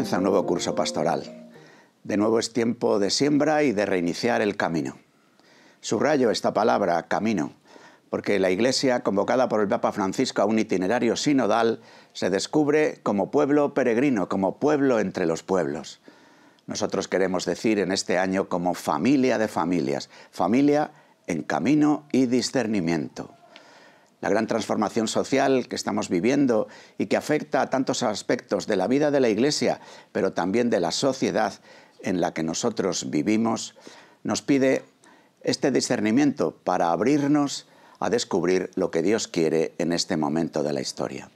Comienza un nuevo curso pastoral. De nuevo es tiempo de siembra y de reiniciar el camino. Subrayo esta palabra, camino, porque la Iglesia, convocada por el Papa Francisco a un itinerario sinodal, se descubre como pueblo peregrino, como pueblo entre los pueblos. Nosotros queremos decir en este año como familia de familias, familia en camino y discernimiento la gran transformación social que estamos viviendo y que afecta a tantos aspectos de la vida de la Iglesia, pero también de la sociedad en la que nosotros vivimos, nos pide este discernimiento para abrirnos a descubrir lo que Dios quiere en este momento de la historia.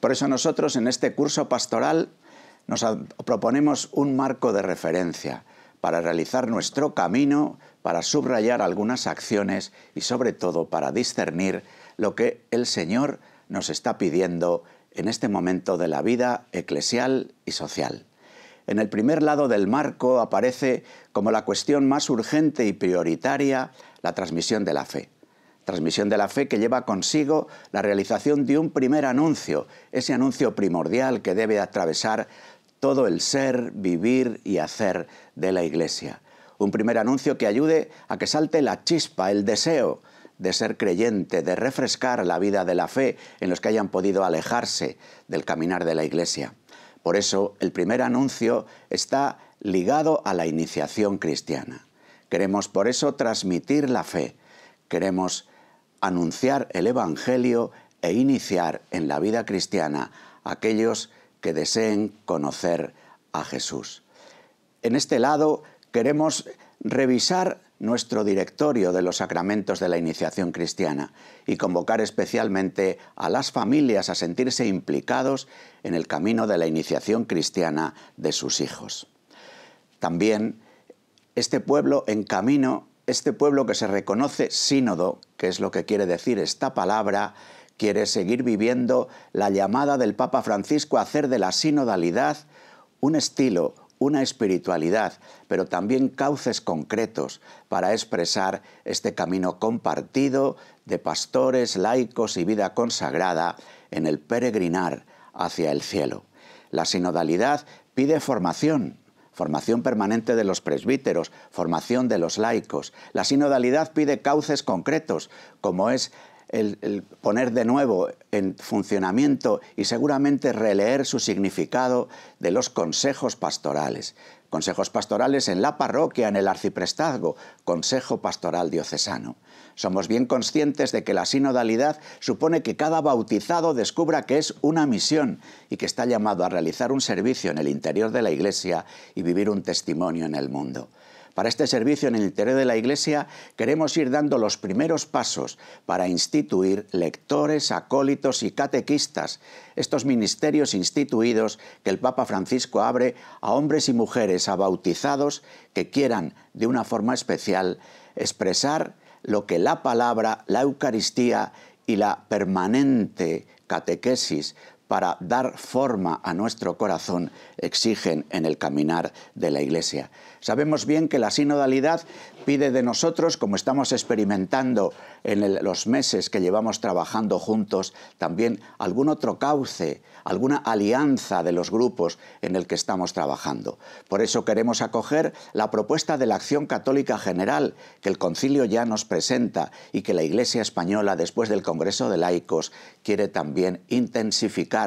Por eso nosotros en este curso pastoral nos proponemos un marco de referencia para realizar nuestro camino, para subrayar algunas acciones y sobre todo para discernir lo que el Señor nos está pidiendo en este momento de la vida eclesial y social. En el primer lado del marco aparece como la cuestión más urgente y prioritaria la transmisión de la fe. Transmisión de la fe que lleva consigo la realización de un primer anuncio, ese anuncio primordial que debe atravesar todo el ser, vivir y hacer de la Iglesia. Un primer anuncio que ayude a que salte la chispa, el deseo de ser creyente, de refrescar la vida de la fe en los que hayan podido alejarse del caminar de la Iglesia. Por eso el primer anuncio está ligado a la iniciación cristiana. Queremos por eso transmitir la fe, queremos anunciar el Evangelio e iniciar en la vida cristiana a aquellos que deseen conocer a Jesús. En este lado queremos revisar nuestro directorio de los sacramentos de la iniciación cristiana y convocar especialmente a las familias a sentirse implicados en el camino de la iniciación cristiana de sus hijos. También este pueblo en camino, este pueblo que se reconoce sínodo, que es lo que quiere decir esta palabra, quiere seguir viviendo la llamada del Papa Francisco a hacer de la sinodalidad un estilo, una espiritualidad, pero también cauces concretos para expresar este camino compartido de pastores, laicos y vida consagrada en el peregrinar hacia el cielo. La sinodalidad pide formación, formación permanente de los presbíteros, formación de los laicos. La sinodalidad pide cauces concretos, como es el, poner de nuevo en funcionamiento y seguramente releer su significado de los consejos pastorales. Consejos pastorales en la parroquia, en el arciprestazgo, Consejo Pastoral Diocesano. Somos bien conscientes de que la sinodalidad supone que cada bautizado descubra que es una misión y que está llamado a realizar un servicio en el interior de la Iglesia y vivir un testimonio en el mundo. Para este servicio en el interior de la Iglesia queremos ir dando los primeros pasos para instituir lectores, acólitos y catequistas, estos ministerios instituidos que el Papa Francisco abre a hombres y mujeres bautizados que quieran, de una forma especial, expresar lo que la palabra, la Eucaristía y la permanente catequesis para dar forma a nuestro corazón exigen en el caminar de la Iglesia. Sabemos bien que la sinodalidad pide de nosotros, como estamos experimentando en los meses que llevamos trabajando juntos, también algún otro cauce, alguna alianza de los grupos en el que estamos trabajando. Por eso queremos acoger la propuesta de la Acción Católica General que el Concilio ya nos presenta y que la Iglesia española, después del Congreso de Laicos, quiere también intensificar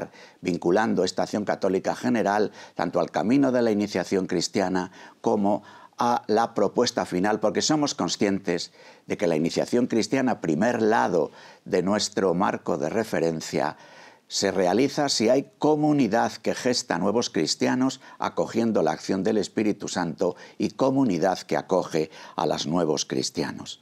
vinculando esta acción católica general tanto al camino de la iniciación cristiana como a la propuesta final, porque somos conscientes de que la iniciación cristiana, primer lado de nuestro marco de referencia, se realiza si hay comunidad que gesta nuevos cristianos acogiendo la acción del Espíritu Santo y comunidad que acoge a los nuevos cristianos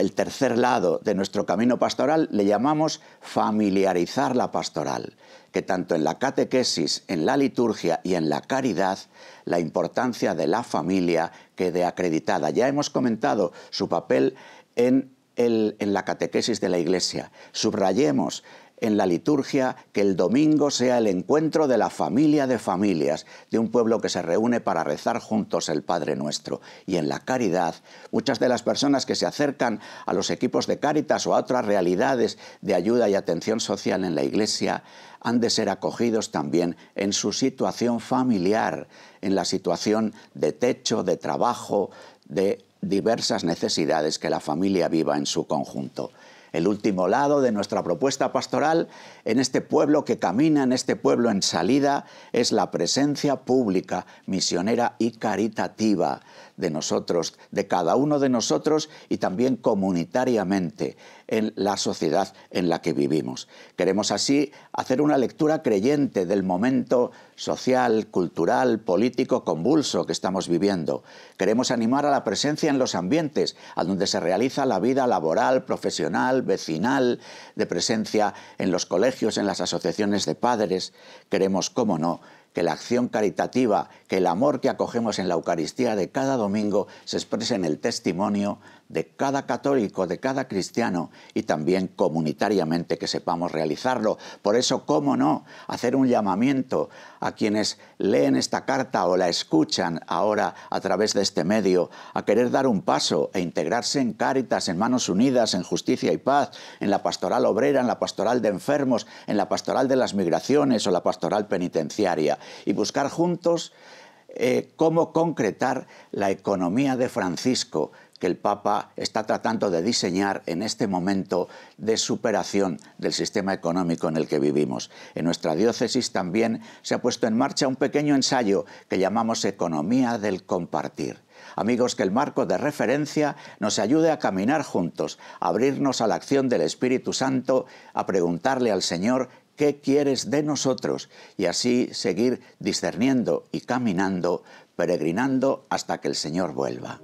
el tercer lado de nuestro camino pastoral le llamamos familiarizar la pastoral, que tanto en la catequesis, en la liturgia y en la caridad, la importancia de la familia quede acreditada. Ya hemos comentado su papel en, en la catequesis de la Iglesia. Subrayemos en la liturgia que el domingo sea el encuentro de la familia de familias, de un pueblo que se reúne para rezar juntos el Padre Nuestro. Y en la caridad, muchas de las personas que se acercan a los equipos de Cáritas o a otras realidades de ayuda y atención social en la Iglesia, han de ser acogidos también en su situación familiar, en la situación de techo, de trabajo, de diversas necesidades que la familia viva en su conjunto el último lado de nuestra propuesta pastoral en este pueblo que camina, en este pueblo en salida, es la presencia pública, misionera y caritativa de nosotros, de cada uno de nosotros y también comunitariamente en la sociedad en la que vivimos. Queremos así hacer una lectura creyente del momento social, cultural, político convulso que estamos viviendo. Queremos animar a la presencia en los ambientes, a donde se realiza la vida laboral, profesional, vecinal, de presencia en los colegios, en las asociaciones de padres. Queremos, cómo no, que la acción caritativa, que el amor que acogemos en la Eucaristía de cada domingo se exprese en el testimonio de cada católico, de cada cristiano y también comunitariamente que sepamos realizarlo. Por eso, cómo no, hacer un llamamiento a quienes leen esta carta o la escuchan ahora a través de este medio, a querer dar un paso e integrarse en Cáritas, en Manos Unidas, en Justicia y Paz, en la pastoral obrera, en la pastoral de enfermos, en la pastoral de las migraciones o la pastoral penitenciaria, y buscar juntos eh, cómo concretar la economía de Francisco que el Papa está tratando de diseñar en este momento de superación del sistema económico en el que vivimos. En nuestra diócesis también se ha puesto en marcha un pequeño ensayo que llamamos Economía del Compartir. Amigos, que el marco de referencia nos ayude a caminar juntos, a abrirnos a la acción del Espíritu Santo, a preguntarle al Señor qué quieres de nosotros y así seguir discerniendo y caminando, peregrinando hasta que el Señor vuelva.